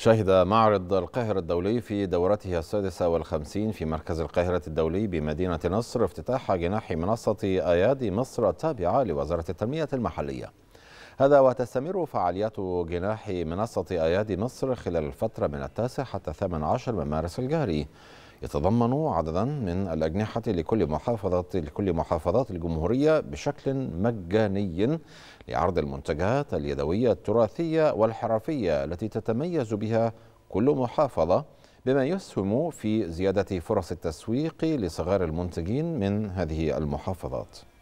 شهد معرض القاهرة الدولي في دورته السادسة والخمسين في مركز القاهرة الدولي بمدينة نصر افتتاح جناح منصة أيادي مصر التابعة لوزارة التنمية المحلية هذا وتستمر فعاليات جناح منصة أيادي مصر خلال الفترة من التاسع حتى الثامن عشر من مارس الجاري يتضمن عددا من الأجنحة لكل محافظة لكل محافظات الجمهورية بشكل مجاني لعرض المنتجات اليدوية التراثية والحرفية التي تتميز بها كل محافظة بما يسهم في زيادة فرص التسويق لصغار المنتجين من هذه المحافظات